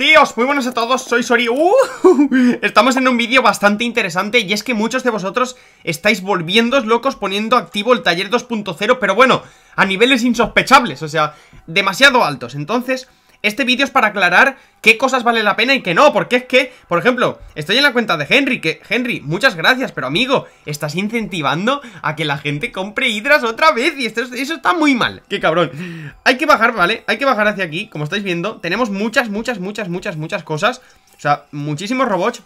Tíos, muy buenos a todos, soy Sori uh, Estamos en un vídeo bastante interesante y es que muchos de vosotros estáis volviendo locos poniendo activo el taller 2.0 Pero bueno, a niveles insospechables, o sea, demasiado altos Entonces, este vídeo es para aclarar qué cosas vale la pena y qué no, porque es que, por ejemplo, estoy en la cuenta de Henry, Henry, muchas gracias, pero amigo, estás incentivando a que la gente compre hidras otra vez y esto, eso está muy mal, qué cabrón. Hay que bajar, ¿vale? Hay que bajar hacia aquí, como estáis viendo, tenemos muchas, muchas, muchas, muchas, muchas cosas, o sea, muchísimos robots,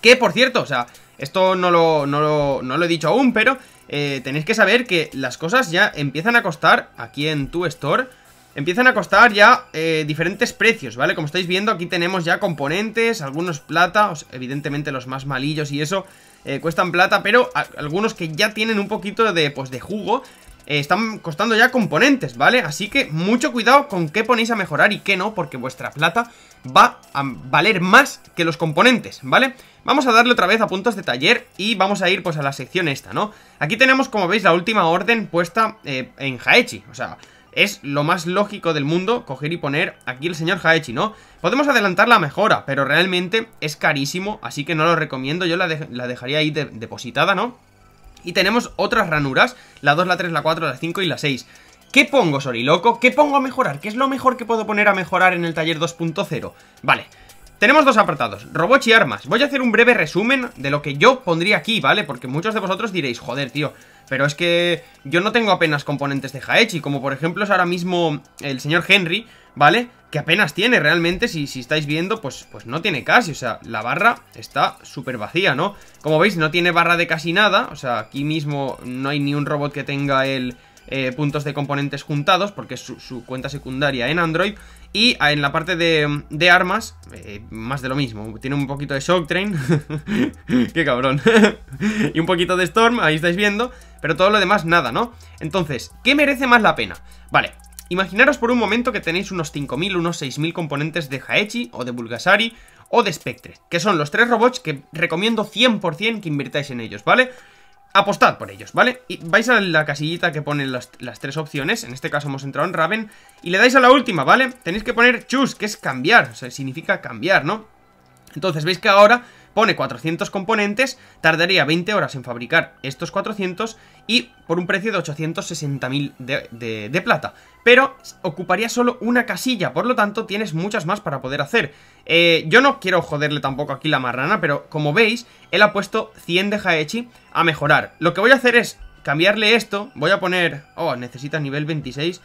que, por cierto, o sea, esto no lo, no lo, no lo he dicho aún, pero eh, tenéis que saber que las cosas ya empiezan a costar aquí en tu store Empiezan a costar ya eh, diferentes precios, ¿vale? Como estáis viendo, aquí tenemos ya componentes, algunos plata, evidentemente los más malillos y eso eh, cuestan plata, pero algunos que ya tienen un poquito de, pues, de jugo eh, están costando ya componentes, ¿vale? Así que mucho cuidado con qué ponéis a mejorar y qué no, porque vuestra plata va a valer más que los componentes, ¿vale? Vamos a darle otra vez a puntos de taller y vamos a ir pues a la sección esta, ¿no? Aquí tenemos, como veis, la última orden puesta en Haechi, o sea, es lo más lógico del mundo coger y poner aquí el señor Haechi, ¿no? Podemos adelantar la mejora, pero realmente es carísimo, así que no lo recomiendo, yo la, dejaría ahí depositada, ¿no? Y tenemos otras ranuras, la 2, la 3, la 4, la 5 y la 6. ¿Qué pongo, Soriloco? ¿Qué pongo a mejorar? ¿Qué es lo mejor que puedo poner a mejorar en el taller 2.0? Vale, tenemos dos apartados, robots y armas. Voy a hacer un breve resumen de lo que yo pondría aquí, ¿vale? Porque muchos de vosotros diréis, joder, tío, pero es que yo no tengo apenas componentes de Haechi, como por ejemplo es ahora mismo el señor Henry, ¿vale? Que apenas tiene realmente, si, si estáis viendo, pues, pues no tiene casi, o sea, la barra está súper vacía, ¿no? Como veis, no tiene barra de casi nada, o sea, aquí mismo no hay ni un robot que tenga el eh, puntos de componentes juntados, porque es su, cuenta secundaria en Android. Y ah, en la parte de, armas, eh, más de lo mismo. Tiene un poquito de Shock Train. Qué cabrón. y un poquito de Storm, ahí estáis viendo. Pero todo lo demás, nada, ¿no? Entonces, ¿qué merece más la pena? Vale, Imaginaros por un momento que tenéis unos 5.000, unos 6.000 componentes de Haechi o de Bulgasari o de Spectre, que son los tres robots que recomiendo 100% que invirtáis en ellos, ¿vale? apostad por ellos, ¿vale? Y vais a la casillita que pone las, las, tres opciones, en este caso hemos entrado en Raven, y le dais a la última, ¿vale? Tenéis que poner choose, que es cambiar, o sea, significa cambiar, ¿no? Entonces, veis que ahora pone 400 componentes, tardaría 20 horas en fabricar estos 400 y por un precio de 860.000 de, plata. Pero ocuparía solo una casilla, por lo tanto tienes muchas más para poder hacer. Eh, yo no quiero joderle tampoco aquí la marrana, pero como veis, él ha puesto 100 de Haechi a mejorar. Lo que voy a hacer es cambiarle esto, voy a poner... Oh, necesita nivel 26...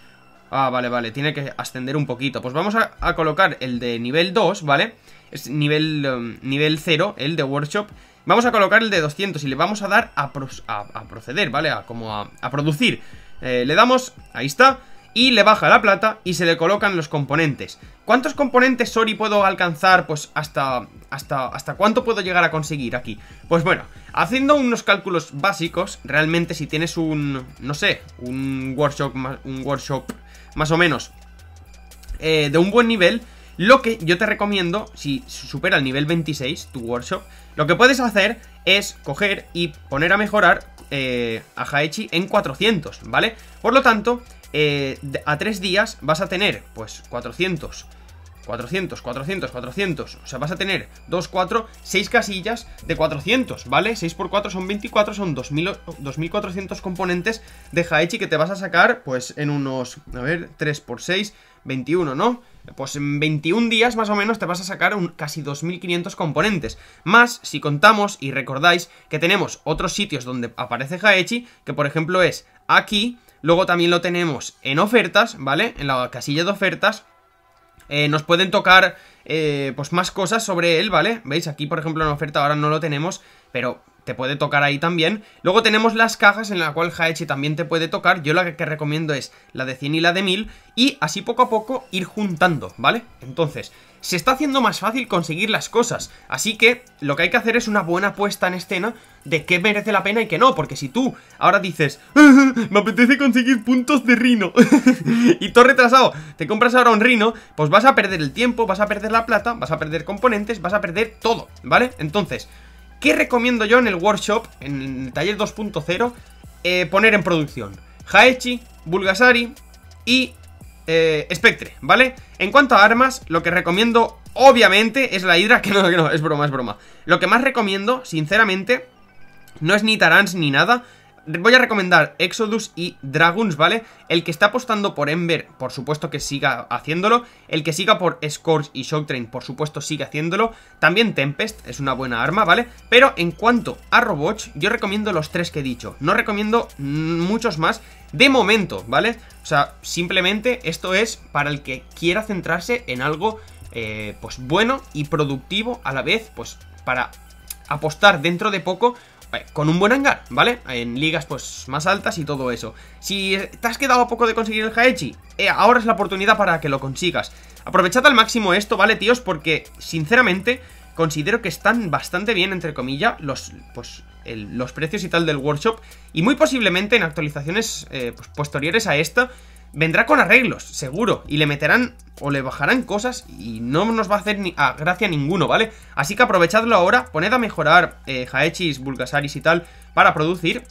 Ah, vale, vale, tiene que ascender un poquito Pues vamos a, colocar el de nivel 2, ¿vale? Es nivel, um, nivel 0, el de workshop Vamos a colocar el de 200 y le vamos a dar a, proceder, ¿vale? A, como a, producir eh, Le damos, ahí está y le baja la plata y se le colocan los componentes. ¿Cuántos componentes Sori puedo alcanzar? Pues hasta, hasta, hasta cuánto puedo llegar a conseguir aquí. Pues bueno, haciendo unos cálculos básicos, realmente si tienes un, no sé, un workshop, un workshop más o menos, eh, de un buen nivel. Lo que yo te recomiendo, si supera el nivel 26, tu workshop, lo que puedes hacer es coger y poner a mejorar eh, a Haechi en 400, ¿vale? Por lo tanto, eh, a 3 días vas a tener, pues, 400 400, 400, 400. O sea, vas a tener 2, 4, 6 casillas de 400, ¿vale? 6 por 4 son 24, son 2400 componentes de Haechi que te vas a sacar, pues, en unos, a ver, 3 por 6, 21, ¿no? Pues en 21 días más o menos te vas a sacar un, casi 2.500 componentes. Más si contamos y recordáis que tenemos otros sitios donde aparece Haechi, que por ejemplo es aquí, luego también lo tenemos en ofertas, ¿vale? En la casilla de ofertas, eh, nos pueden tocar eh, pues más cosas sobre él, ¿vale? ¿Veis? Aquí, por ejemplo, en oferta ahora no lo tenemos, pero te puede tocar ahí también. Luego tenemos las cajas en la cual Haechi también te puede tocar. Yo la que recomiendo es la de 100 y la de 1000 y así poco a poco ir juntando, ¿vale? Entonces, se está haciendo más fácil conseguir las cosas. Así que lo que hay que hacer es una buena puesta en escena de qué merece la pena y qué no. Porque si tú ahora dices, me apetece conseguir puntos de rino y todo retrasado, te compras ahora un rino, pues vas a perder el tiempo, vas a perder la plata, vas a perder componentes, vas a perder todo, ¿vale? Entonces... ¿Qué recomiendo yo en el workshop, en el taller 2.0, eh, poner en producción? Haechi, Bulgasari y eh, Spectre, ¿vale? En cuanto a armas, lo que recomiendo, obviamente, es la Hydra, que no, que no, es broma, es broma. Lo que más recomiendo, sinceramente, no es ni Tarans ni nada, voy a recomendar Exodus y Dragons, ¿vale? El que está apostando por Ember, por supuesto que siga haciéndolo. El que siga por Scorch y Shock Train, por supuesto sigue haciéndolo. También Tempest es una buena arma, ¿vale? Pero en cuanto a Robots, yo recomiendo los tres que he dicho. No recomiendo mm, muchos más de momento, ¿vale? O sea, simplemente esto es para el que quiera centrarse en algo... Eh, pues bueno y productivo a la vez, pues para apostar dentro de poco eh, con un buen hangar, ¿vale? En ligas pues más altas y todo eso. Si te has quedado a poco de conseguir el Haechi, eh, ahora es la oportunidad para que lo consigas. Aprovechad al máximo esto, ¿vale, tíos? Porque, sinceramente, considero que están bastante bien, entre comillas, los, pues, los precios y tal del workshop. Y muy posiblemente en actualizaciones eh, pues, posteriores a esta vendrá con arreglos, seguro, y le meterán o le bajarán cosas y no nos va a hacer ni a ah, gracia ninguno, ¿vale? Así que aprovechadlo ahora, poned a mejorar eh, Bulgasaris y tal para producir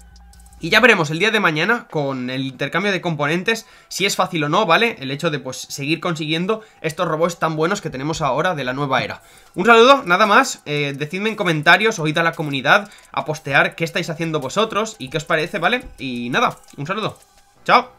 y ya veremos el día de mañana con el intercambio de componentes si es fácil o no, ¿vale? El hecho de pues, seguir consiguiendo estos robots tan buenos que tenemos ahora de la nueva era. Un saludo, nada más, eh, decidme en comentarios, id a la comunidad, a postear qué estáis haciendo vosotros y qué os parece, ¿vale? Y nada, un saludo, chao.